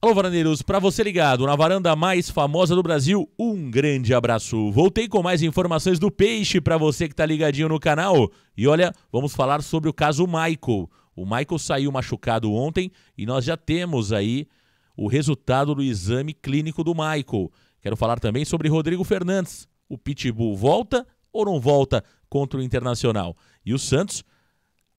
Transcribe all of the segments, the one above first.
Alô, varandeiros, para você ligado na varanda mais famosa do Brasil, um grande abraço. Voltei com mais informações do peixe para você que tá ligadinho no canal. E olha, vamos falar sobre o caso Michael. O Michael saiu machucado ontem e nós já temos aí o resultado do exame clínico do Michael. Quero falar também sobre Rodrigo Fernandes. O Pitbull volta ou não volta contra o Internacional? E o Santos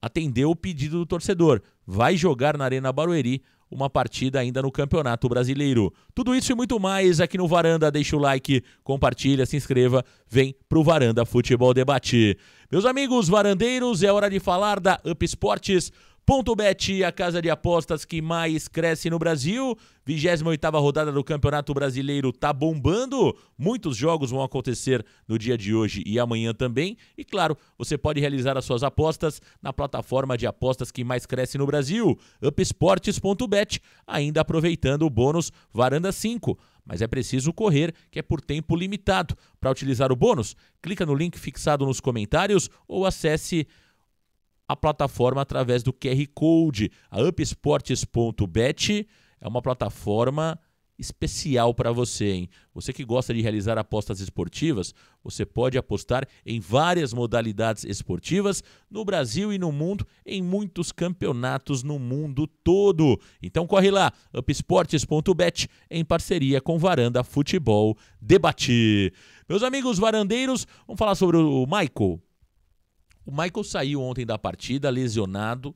atendeu o pedido do torcedor. Vai jogar na Arena Barueri uma partida ainda no Campeonato Brasileiro. Tudo isso e muito mais aqui no Varanda. Deixa o like, compartilha, se inscreva, vem pro Varanda Futebol Debate. Meus amigos varandeiros, é hora de falar da Up Esportes Ponto Bet, a casa de apostas que mais cresce no Brasil. 28ª rodada do Campeonato Brasileiro tá bombando. Muitos jogos vão acontecer no dia de hoje e amanhã também. E claro, você pode realizar as suas apostas na plataforma de apostas que mais cresce no Brasil, upsports.bet, ainda aproveitando o bônus Varanda 5 mas é preciso correr, que é por tempo limitado. Para utilizar o bônus, clica no link fixado nos comentários ou acesse a plataforma através do QR Code. A upsports.bet é uma plataforma especial para você, hein? Você que gosta de realizar apostas esportivas, você pode apostar em várias modalidades esportivas no Brasil e no mundo, em muitos campeonatos no mundo todo. Então corre lá, upsports.bet em parceria com Varanda Futebol Debate. Meus amigos varandeiros, vamos falar sobre o Michael o Michael saiu ontem da partida, lesionado,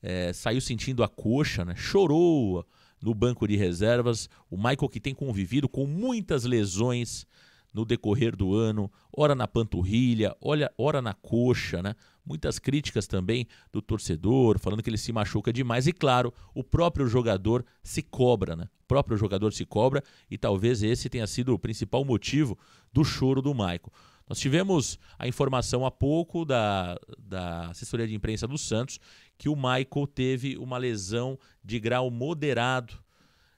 é, saiu sentindo a coxa, né? chorou no banco de reservas. O Michael que tem convivido com muitas lesões no decorrer do ano, ora na panturrilha, olha, ora na coxa, né? Muitas críticas também do torcedor, falando que ele se machuca demais e claro, o próprio jogador se cobra, né? O próprio jogador se cobra e talvez esse tenha sido o principal motivo do choro do Michael. Nós tivemos a informação há pouco da, da assessoria de imprensa do Santos que o Michael teve uma lesão de grau moderado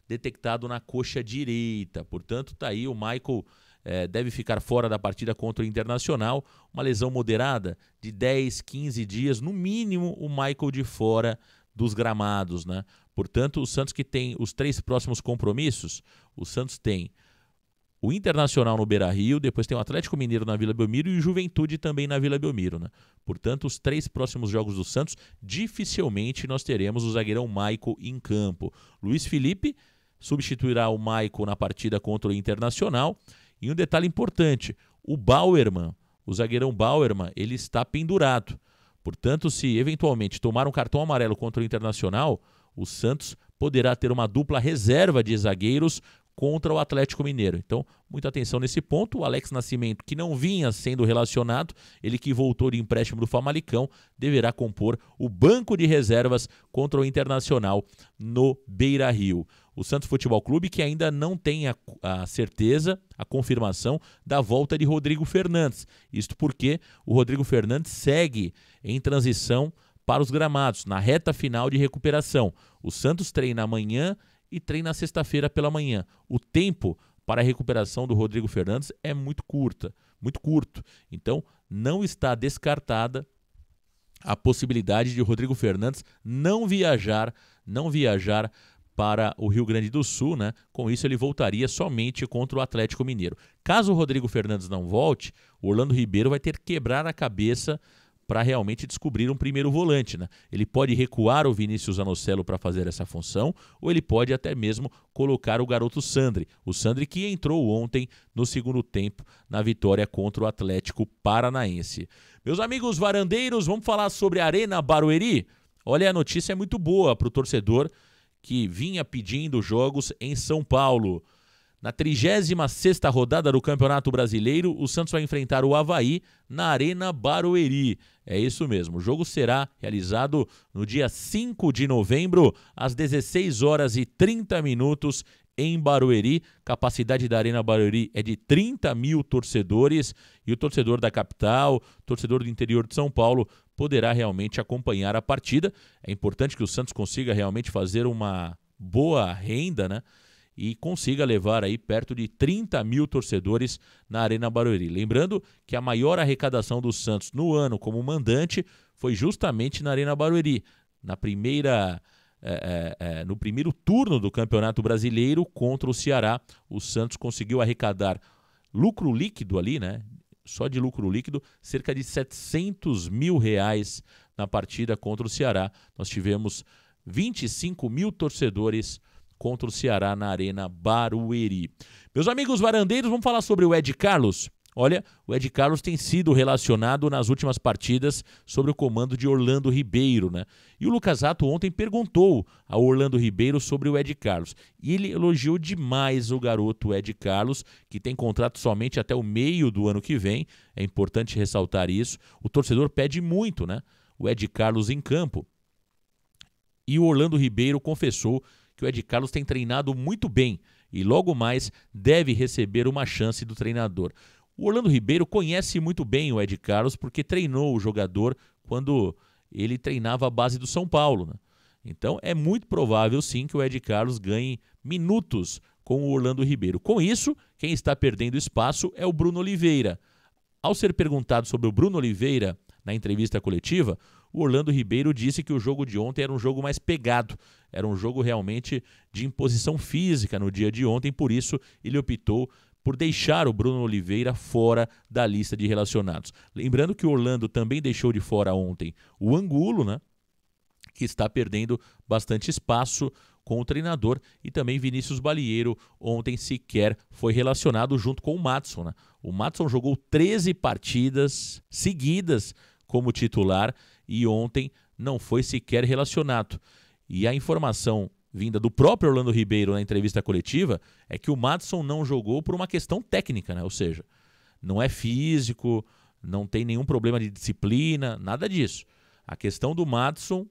detectado na coxa direita. Portanto, tá aí o Michael é, deve ficar fora da partida contra o Internacional. Uma lesão moderada de 10, 15 dias, no mínimo, o Michael de fora dos gramados, né? Portanto, o Santos que tem os três próximos compromissos, o Santos tem o Internacional no Beira Rio, depois tem o Atlético Mineiro na Vila Belmiro e o Juventude também na Vila Belmiro. Né? Portanto, os três próximos jogos do Santos, dificilmente nós teremos o zagueirão Maico em campo. Luiz Felipe substituirá o Maico na partida contra o Internacional. E um detalhe importante: o Bauerman, o zagueirão Bauerman, ele está pendurado. Portanto, se eventualmente tomar um cartão amarelo contra o Internacional, o Santos poderá ter uma dupla reserva de zagueiros contra o Atlético Mineiro. Então, muita atenção nesse ponto. O Alex Nascimento, que não vinha sendo relacionado, ele que voltou de empréstimo do Famalicão, deverá compor o banco de reservas contra o Internacional no Beira Rio. O Santos Futebol Clube, que ainda não tem a, a certeza, a confirmação da volta de Rodrigo Fernandes. Isto porque o Rodrigo Fernandes segue em transição para os gramados, na reta final de recuperação. O Santos treina amanhã e treina na sexta-feira pela manhã. O tempo para a recuperação do Rodrigo Fernandes é muito curta, muito curto. Então, não está descartada a possibilidade de Rodrigo Fernandes não viajar, não viajar para o Rio Grande do Sul, né? Com isso ele voltaria somente contra o Atlético Mineiro. Caso o Rodrigo Fernandes não volte, o Orlando Ribeiro vai ter que quebrar a cabeça para realmente descobrir um primeiro volante. Né? Ele pode recuar o Vinícius Anocelo para fazer essa função, ou ele pode até mesmo colocar o garoto Sandri. O Sandri que entrou ontem no segundo tempo na vitória contra o Atlético Paranaense. Meus amigos varandeiros, vamos falar sobre a Arena Barueri? Olha, a notícia é muito boa para o torcedor que vinha pedindo jogos em São Paulo. Na 36 rodada do Campeonato Brasileiro, o Santos vai enfrentar o Havaí na Arena Barueri. É isso mesmo. O jogo será realizado no dia 5 de novembro, às 16 horas e 30 minutos, em Barueri. Capacidade da Arena Barueri é de 30 mil torcedores e o torcedor da capital, torcedor do interior de São Paulo, poderá realmente acompanhar a partida. É importante que o Santos consiga realmente fazer uma boa renda, né? e consiga levar aí perto de 30 mil torcedores na Arena Barueri. Lembrando que a maior arrecadação do Santos no ano como mandante foi justamente na Arena Barueri, na primeira. É, é, no primeiro turno do Campeonato Brasileiro contra o Ceará, o Santos conseguiu arrecadar lucro líquido ali, né? Só de lucro líquido, cerca de 700 mil reais na partida contra o Ceará. Nós tivemos 25 mil torcedores contra o Ceará na Arena Barueri. Meus amigos varandeiros, vamos falar sobre o Ed Carlos. Olha, o Ed Carlos tem sido relacionado nas últimas partidas sobre o comando de Orlando Ribeiro, né? E o Lucas Ato ontem perguntou ao Orlando Ribeiro sobre o Ed Carlos. E ele elogiou demais o garoto Ed Carlos, que tem contrato somente até o meio do ano que vem. É importante ressaltar isso. O torcedor pede muito, né? O Ed Carlos em campo. E o Orlando Ribeiro confessou que o Ed Carlos tem treinado muito bem e logo mais deve receber uma chance do treinador. O Orlando Ribeiro conhece muito bem o Ed Carlos porque treinou o jogador quando ele treinava a base do São Paulo. Né? Então é muito provável sim que o Ed Carlos ganhe minutos com o Orlando Ribeiro. Com isso, quem está perdendo espaço é o Bruno Oliveira. Ao ser perguntado sobre o Bruno Oliveira na entrevista coletiva, o Orlando Ribeiro disse que o jogo de ontem era um jogo mais pegado, era um jogo realmente de imposição física no dia de ontem, por isso ele optou por deixar o Bruno Oliveira fora da lista de relacionados. Lembrando que o Orlando também deixou de fora ontem o Angulo, né? Que está perdendo bastante espaço com o treinador e também Vinícius Balieiro ontem sequer foi relacionado junto com o Matson. Né? O Matson jogou 13 partidas seguidas como titular e ontem não foi sequer relacionado. E a informação vinda do próprio Orlando Ribeiro na entrevista coletiva é que o Madison não jogou por uma questão técnica, né? ou seja, não é físico, não tem nenhum problema de disciplina, nada disso. A questão do Madison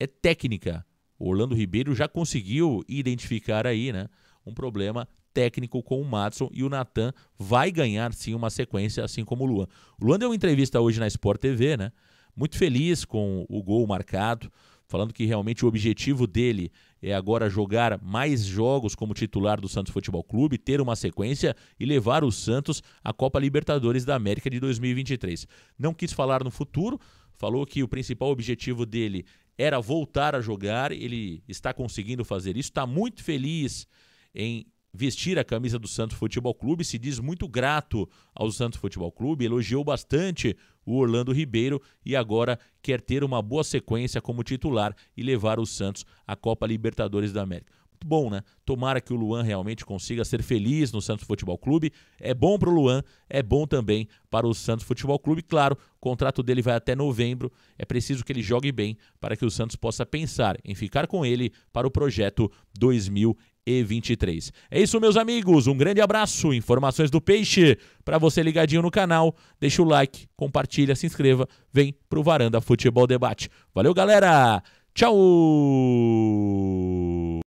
é técnica. O Orlando Ribeiro já conseguiu identificar aí, né, um problema técnico com o Madison e o Natan vai ganhar sim uma sequência, assim como o Luan. O Luan deu uma entrevista hoje na Sport TV, né? muito feliz com o gol marcado, falando que realmente o objetivo dele é agora jogar mais jogos como titular do Santos Futebol Clube, ter uma sequência e levar o Santos à Copa Libertadores da América de 2023. Não quis falar no futuro, falou que o principal objetivo dele era voltar a jogar, ele está conseguindo fazer isso, está muito feliz em vestir a camisa do Santos Futebol Clube, se diz muito grato ao Santos Futebol Clube, elogiou bastante o Orlando Ribeiro e agora quer ter uma boa sequência como titular e levar o Santos à Copa Libertadores da América bom, né? Tomara que o Luan realmente consiga ser feliz no Santos Futebol Clube. É bom para o Luan, é bom também para o Santos Futebol Clube. Claro, o contrato dele vai até novembro. É preciso que ele jogue bem para que o Santos possa pensar em ficar com ele para o projeto 2023. É isso, meus amigos. Um grande abraço. Informações do Peixe para você ligadinho no canal. Deixa o like, compartilha, se inscreva. Vem pro Varanda Futebol Debate. Valeu, galera. Tchau.